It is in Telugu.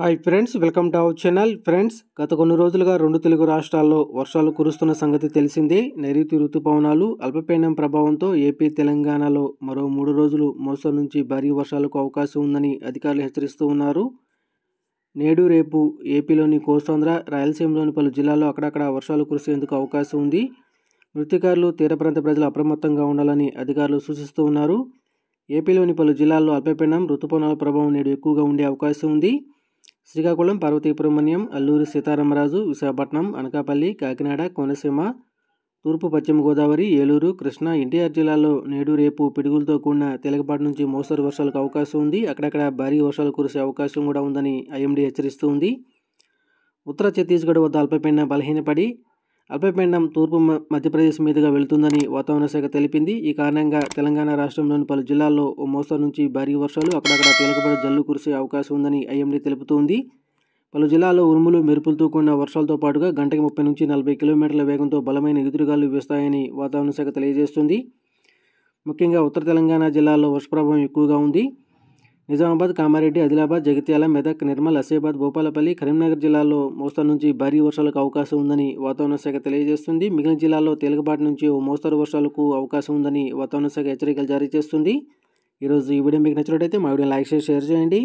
hi friends welcome to our channel friends గత కొన్ని రోజులుగా రెండు తెలుగు రాష్ట్రాల్లో వర్షాలు కురుస్తున్న సంగతి తెలిసిందే నైరుతి ఋతుపవనాలు అల్పపీడనం ప్రభావంతో ఏపీ తెలంగాణలో మరో మూడు రోజులు మోసం నుంచి భారీ వర్షాలకు అవకాశం ఉందని అధికారులు హెచ్చరిస్తూ ఉన్నారు నేడు రేపు ఏపీలోని కోస్తాంధ్ర రాయలసీమలోని పలు జిల్లాల్లో అక్కడక్కడ వర్షాలు కురిసేందుకు అవకాశం ఉంది మృతికారులు తీర ప్రాంత ప్రజలు అప్రమత్తంగా ఉండాలని అధికారులు సూచిస్తూ ఉన్నారు ఏపీలోని పలు జిల్లాల్లో అల్పపీడనం ఋతుపవనాల ప్రభావం నేడు ఎక్కువగా ఉండే అవకాశం ఉంది శ్రీకాకుళం పార్వతీపురమణ్యం అల్లూరి సీతారామరాజు విశాఖపట్నం అనకాపల్లి కాకినాడ కోనసీమ తూర్పు పశ్చిమ గోదావరి ఏలూరు కృష్ణా ఎన్టీఆర్ జిల్లాలో నేడు రేపు పిడుగులతో కూడిన తేలికపాటి నుంచి మోస్తరు వర్షాలకు అవకాశం ఉంది అక్కడక్కడ భారీ వర్షాలు కురిసే అవకాశం కూడా ఉందని ఐఎండీ హెచ్చరిస్తూ ఉంది ఉత్తర ఛత్తీస్గఢ్ వద్ద అల్పపీడన బలహీనపడి అల్పపీడనం తూర్పు మధ్యప్రదేశ్ మీదుగా వెళుతుందని వాతావరణ శాఖ తెలిపింది ఈ కారణంగా తెలంగాణ రాష్ట్రంలోని పలు జిల్లాల్లో ఓ మోస్తరు నుంచి భారీ వర్షాలు అక్కడక్కడ తేలికపడి జల్లు కురిసే అవకాశం ఉందని ఐఎండీ తెలుపుతోంది పలు జిల్లాల్లో ఉరుములు మెరుపులతో కూడిన వర్షాలతో పాటుగా గంటకి ముప్పై నుంచి నలభై కిలోమీటర్ల వేగంతో బలమైన ఎదురుగాలు వీస్తాయని వాతావరణ శాఖ తెలియజేస్తుంది ముఖ్యంగా ఉత్తర తెలంగాణ జిల్లాలో వర్షప్రభావం ఎక్కువగా ఉంది నిజామాబాద్ కామారెడ్డి ఆదిలాబాద్ జగిత్యాల మెదక్ నిర్మల్ అసేబాద్ భూపాలపల్లి కరీంనగర్ జిల్లాల్లో మోస్తరు నుంచి భారీ వర్షాలకు అవకాశం ఉందని వాతావరణ శాఖ తెలియజేస్తుంది మిగిలిన జిల్లాల్లో తేలికపాటి నుంచి ఓ మోస్తరు వర్షాలకు అవకాశం ఉందని వాతావరణ శాఖ హెచ్చరికలు జారీ చేస్తుంది ఈరోజు ఈ వీడియో మీకు నచ్చినట్టయితే మా వీడియో లైక్ చేసి షేర్ చేయండి